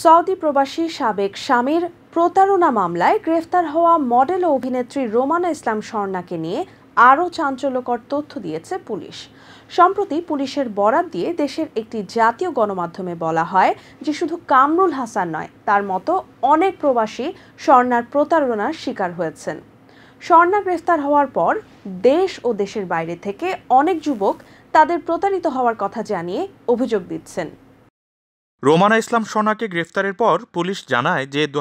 Saudi প্রবাসী সাবেক স্বামীর প্রতারণা মামলায় গ্রেফতার হওয়া মডেল অভিনেত্রী রোমানা ইসলাম স্বর্ণাকে নিয়ে আরও চাঞ্চল্যকর তথ্য দিয়েছে পুলিশ সম্প্রতি পুলিশের বরাত দিয়ে দেশের একটি জাতীয় গণমাধ্যমে বলা হয় যে শুধু কামরুল হাসান নয় তার মতো অনেক প্রবাসী স্বর্ণার প্রতারণার শিকার হয়েছেন স্বর্ণা গ্রেফতার হওয়ার পর দেশ ও দেশের বাইরে থেকে অনেক যুবক তাদের প্রতারিত হওয়ার কথা জানিয়ে অভিযোগ দিচ্ছেন রোমানা ইসলাম সোনাকে গ্রেফতারের পর পুলিশ জানায় যে দু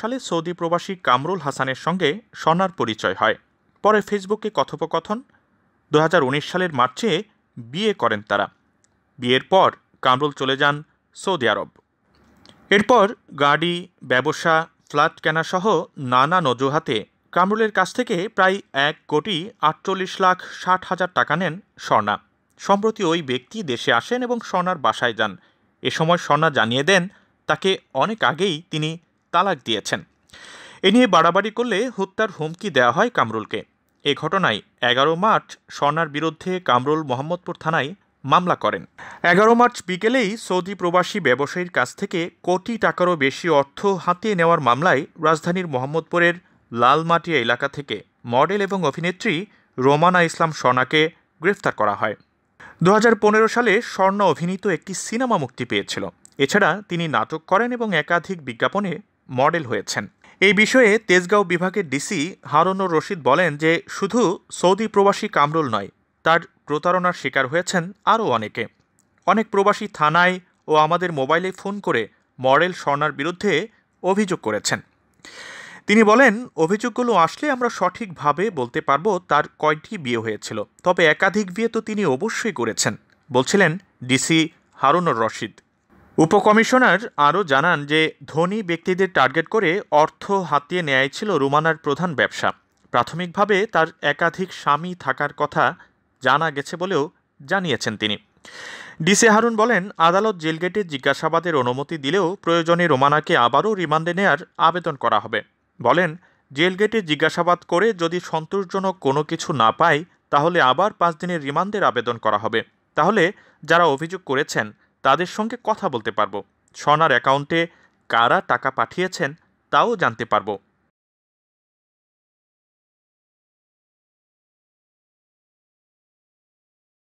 সালে সৌদি প্রবাসী কামরুল হাসানের সঙ্গে সোনার পরিচয় হয় পরে ফেসবুকে কথোপকথন দু সালের মার্চে বিয়ে করেন তারা বিয়ের পর কামরুল চলে যান সৌদি আরব এরপর গাড়ি ব্যবসা ফ্ল্যাট কেনাসহ নানা নজুহাতে কামরুলের কাছ থেকে প্রায় এক কোটি আটচল্লিশ লাখ ষাট হাজার টাকা নেন স্বর্ণা সম্প্রতি ওই ব্যক্তি দেশে আসেন এবং স্বর্ণার বাসায় যান এ সময় স্বর্ণা জানিয়ে দেন তাকে অনেক আগেই তিনি তালাক দিয়েছেন এ নিয়ে বাড়াবাড়ি করলে হত্যার হুমকি দেওয়া হয় কামরুলকে এ ঘটনায় এগারো মার্চ স্বর্ণার বিরুদ্ধে কামরুল মোহাম্মদপুর থানায় মামলা করেন এগারো মার্চ বিকেলেই সৌদি প্রবাসী ব্যবসায়ীর কাছ থেকে কোটি টাকারও বেশি অর্থ হাতিয়ে নেওয়ার মামলায় রাজধানীর মোহাম্মদপুরের লালমাটিয়া এলাকা থেকে মডেল এবং অভিনেত্রী রোমানা ইসলাম সোনাকে গ্রেফতার করা হয় দু সালে স্বর্ণ অভিনীত একটি সিনেমা মুক্তি পেয়েছিল এছাড়া তিনি নাটক করেন এবং একাধিক বিজ্ঞাপনে মডেল হয়েছেন এই বিষয়ে তেজগাঁও বিভাগের ডিসি হারুনুর রশিদ বলেন যে শুধু সৌদি প্রবাসী কামরুল নয় তার প্রতারণার শিকার হয়েছেন আরও অনেকে অনেক প্রবাসী থানায় ও আমাদের মোবাইলে ফোন করে মডেল স্বর্ণার বিরুদ্ধে অভিযোগ করেছেন তিনি বলেন অভিযোগগুলো আসলে আমরা সঠিকভাবে বলতে পারবো তার কয়টি বিয়ে হয়েছিল তবে একাধিক বিয়ে তো তিনি অবশ্যই করেছেন বলছিলেন ডিসি হারুনুর রশিদ উপকমিশনার আরও জানান যে ধনী ব্যক্তিদের টার্গেট করে অর্থ হাতিয়ে নেয় ছিল রুমানার প্রধান ব্যবসা প্রাথমিকভাবে তার একাধিক স্বামী থাকার কথা জানা গেছে বলেও জানিয়েছেন তিনি ডিসি হারুন বলেন আদালত জেলগেটে জিজ্ঞাসাবাদের অনুমতি দিলেও প্রয়োজনে রোমানাকে আবারও রিমান্ডে নেয়ার আবেদন করা হবে বলেন জেল গেটে জিজ্ঞাসাবাদ করে যদি সন্তোষজনক কোনো কিছু না পায় তাহলে আবার পাঁচ দিনের রিমান্ডের আবেদন করা হবে তাহলে যারা অভিযোগ করেছেন তাদের সঙ্গে কথা বলতে পারব সোনার অ্যাকাউন্টে কারা টাকা পাঠিয়েছেন তাও জানতে পারবো